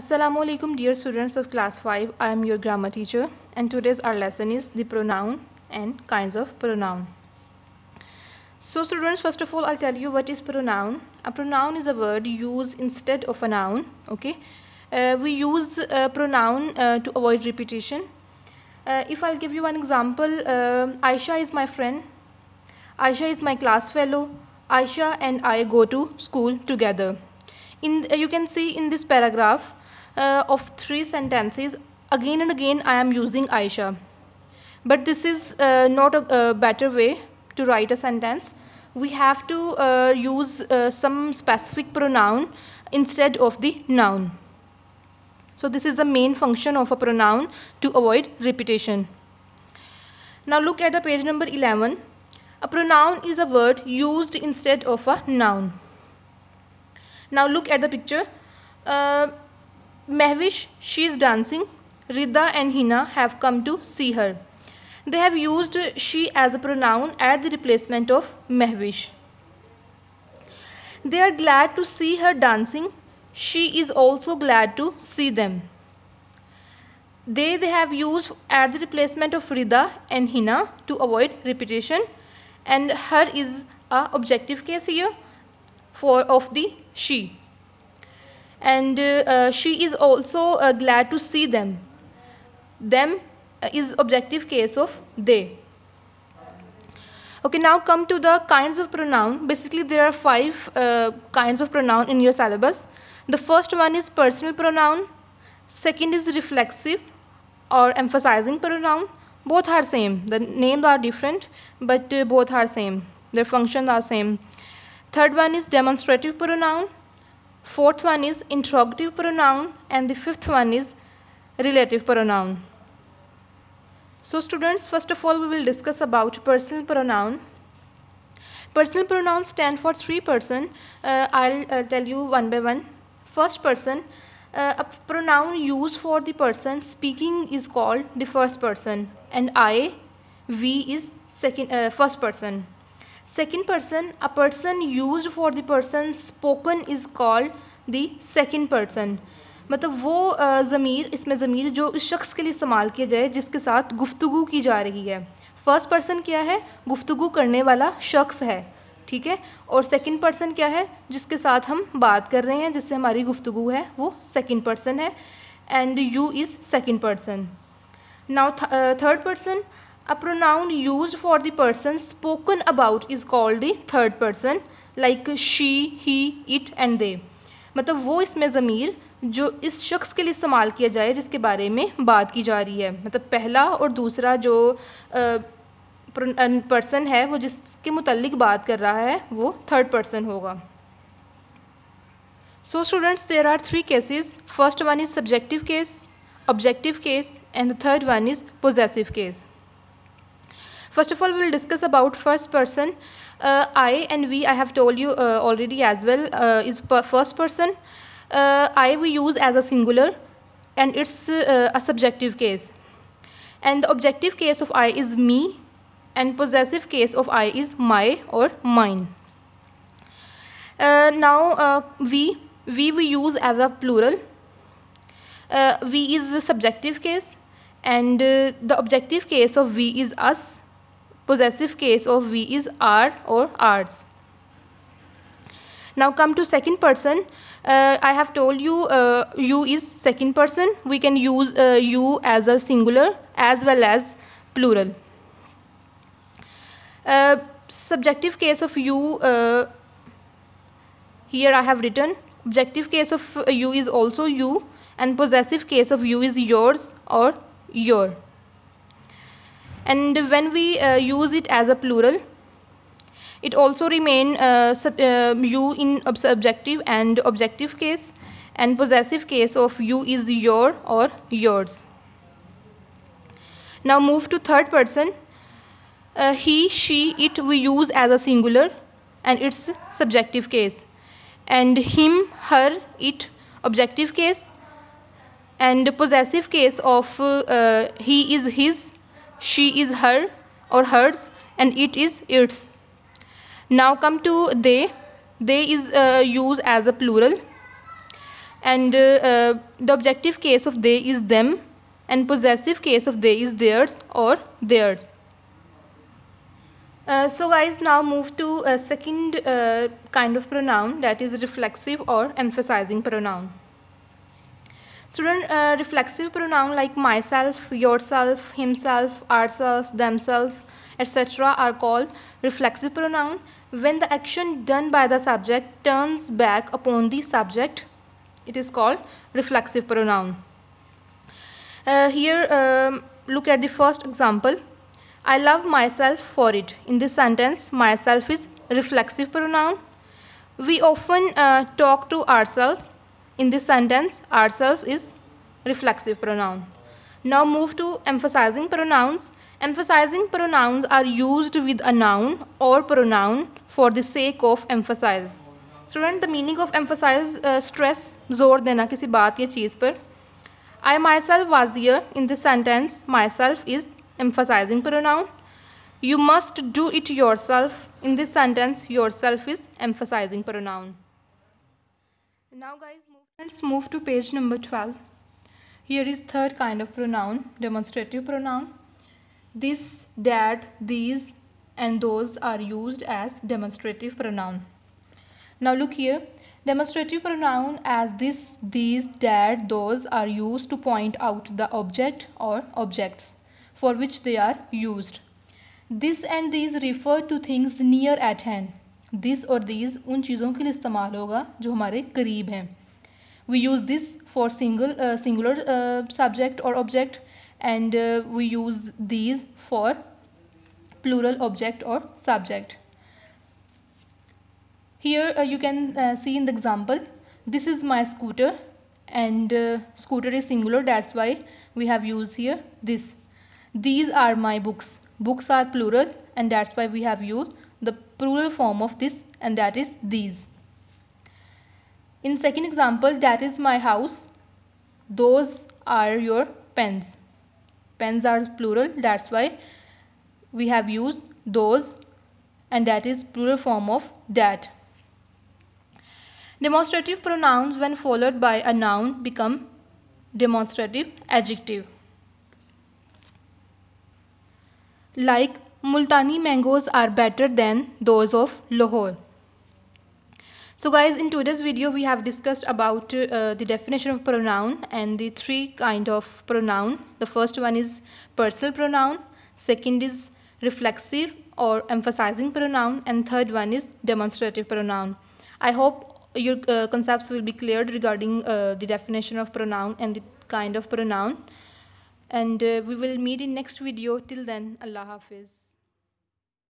Assalamu alaikum dear students of class 5 I am your grammar teacher and today's our lesson is the pronoun and kinds of pronoun So students first of all I'll tell you what is pronoun a pronoun is a word used instead of a noun okay uh, we use a pronoun uh, to avoid repetition uh, if I'll give you an example uh, Aisha is my friend Aisha is my class fellow Aisha and I go to school together in you can see in this paragraph uh, of three sentences again and again I am using Aisha but this is uh, not a, a, better way to write a sentence we have to uh, use uh, some specific pronoun instead of the noun so this is the main function of a pronoun to avoid repetition now look at the page number 11 a pronoun is a word used instead of a noun now look at the picture uh, Mehvish, she is dancing. Rida and Hina have come to see her. They have used she as a pronoun at the replacement of Mehvish. They are glad to see her dancing. She is also glad to see them. They they have used at the replacement of Rida and Hina to avoid repetition and her is a objective case here for of the she and uh, she is also uh, glad to see them them is objective case of they okay now come to the kinds of pronoun basically there are five uh, kinds of pronoun in your syllabus the first one is personal pronoun second is reflexive or emphasizing pronoun both are same the names are different but uh, both are same their functions are same third one is demonstrative pronoun Fourth one is interrogative pronoun and the fifth one is relative pronoun. So students, first of all, we will discuss about personal pronoun. Personal pronouns stand for three person. Uh, I'll uh, tell you one by one. First person, uh, a pronoun used for the person speaking is called the first person and I, we is second, uh, first person. second person a person used for the person spoken is called the second person मतलब वो ज़मीर इसमें ज़मीर जो इस शख्स के लिए इस्तेमाल किया जाए जिसके साथ गुफ्तु की जा रही है फ़र्स्ट पर्सन क्या है गुफ्तु करने वाला शख्स है ठीक है और सेकंड पर्सन क्या है जिसके साथ हम बात कर रहे हैं जिससे हमारी गुफ्तु है वो सेकंड पर्सन है and you is second person now third person a pronoun use for the person spoken about is called the third person, like she, he, it and they. मतलब वो इसमें ज़मीर जो इस शख्स के लिए इस्तेमाल किया जाए जिसके बारे में बात की जा रही है मतलब पहला और दूसरा जो पर्सन है वो जिसके मुतलिक बात कर रहा है वो थर्ड पर्सन होगा so students there are three cases first one is subjective case objective case and third one is possessive case first of all we'll discuss about first person uh, i and we i have told you uh, already as well uh, is per first person uh, i we use as a singular and it's uh, a subjective case and the objective case of i is me and possessive case of i is my or mine uh, now we we we use as a plural uh, we is the subjective case and uh, the objective case of we is us possessive case of we is our or ours. Now come to second person. Uh, I have told you uh, you is second person. We can use uh, you as a singular as well as plural. Uh, subjective case of you uh, here I have written objective case of you is also you and possessive case of you is yours or your and when we uh, use it as a plural it also remain uh, sub, uh, you in subjective and objective case and possessive case of you is your or yours now move to third person uh, he she it we use as a singular and its subjective case and him her it objective case and possessive case of uh, he is his she is her or hers and it is its now come to they they is uh, used as a plural and uh, uh, the objective case of they is them and possessive case of they is theirs or theirs uh, so guys now move to a second uh, kind of pronoun that is reflexive or emphasizing pronoun Student uh, reflexive pronoun like myself, yourself, himself, ourselves, themselves, etc. are called reflexive pronoun when the action done by the subject turns back upon the subject. It is called reflexive pronoun. Uh, here, um, look at the first example. I love myself for it. In this sentence, myself is reflexive pronoun. We often uh, talk to ourselves in this sentence, ourselves is reflexive pronoun. Now move to emphasizing pronouns. Emphasizing pronouns are used with a noun or pronoun for the sake of emphasize. Student, the meaning of emphasize uh, stress, zor dena kisi baat ya cheez par. I myself was there. In this sentence, myself is emphasizing pronoun. You must do it yourself. In this sentence, yourself is emphasizing pronoun now guys move, let's move to page number 12 here is third kind of pronoun demonstrative pronoun this that these and those are used as demonstrative pronoun now look here demonstrative pronoun as this these that those are used to point out the object or objects for which they are used this and these refer to things near at hand this और these उन चीज़ों के लिए इस्तेमाल होगा जो हमारे करीब हैं we use this for single singular subject और object and we use these for plural object और subject here you can see in the example this is my scooter and scooter is singular that's why we have use here this these are my books books are plural and that's why we have use the plural form of this and that is these. In second example, that is my house. Those are your pens. Pens are plural. That's why we have used those and that is plural form of that. Demonstrative pronouns when followed by a noun become demonstrative adjective. like Multani mangoes are better than those of Lahore. So guys in today's video we have discussed about uh, the definition of pronoun and the three kind of pronoun. The first one is personal pronoun, second is reflexive or emphasizing pronoun and third one is demonstrative pronoun. I hope your uh, concepts will be cleared regarding uh, the definition of pronoun and the kind of pronoun and uh, we will meet in next video till then allah hafiz